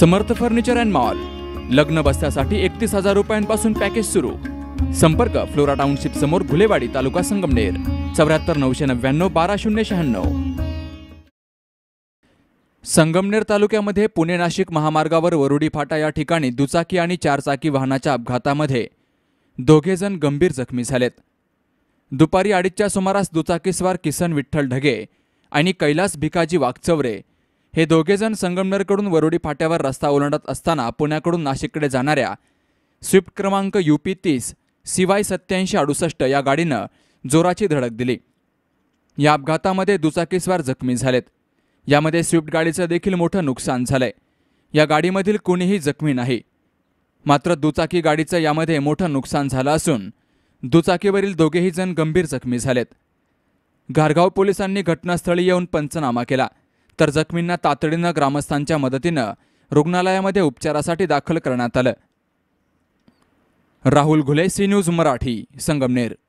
Samarth furniture and mall लग्न बस्त्यासाठी एकतीस हजार रुपयांपासून पॅकेज सुरू संपर्क फ्लोरा टाउनशिप समोर घुलेवाडी तालुका संगमनेर चौऱ्याहत्तर नऊशे नव्याण्णव बारा शून्य शहाण्णव संगमनेर तालुक्यामध्ये पुणे नाशिक महामार्गावर वरुडी फाटा या ठिकाणी दुचाकी आणि चारचाकी वाहनाच्या अपघातामध्ये दोघेजण गंभीर जखमी झालेत दुपारी अडीचच्या सुमारास दुचाकीस्वार किसन विठ्ठल ढगे आणि कैलास भिकाजी वाघचवरे हे दोघेजण संगमनेरकडून वरुडी फाट्यावर रस्ता ओलांडत असताना पुण्याकडून नाशिककडे जाणाऱ्या स्विफ्ट क्रमांक यू पी तीस सीवाय सत्याऐंशी अडुसष्ट या गाडीनं जोराची धडक दिली या अपघातामध्ये दुचाकीस्वार जखमी झालेत यामध्ये स्विफ्ट गाडीचं देखील मोठं नुकसान झालंय या गाडीमधील कुणीही जखमी नाही मात्र दुचाकी गाडीचं यामध्ये मोठं नुकसान झालं असून दुचाकीवरील दोघेही जण गंभीर जखमी झालेत घारगाव पोलिसांनी घटनास्थळी येऊन पंचनामा केला तर जखमींना तातडीनं ग्रामस्थांच्या मदतीनं रुग्णालयामध्ये उपचारासाठी दाखल करण्यात आलं राहुल घुले सी न्यूज मराठी संगमनेर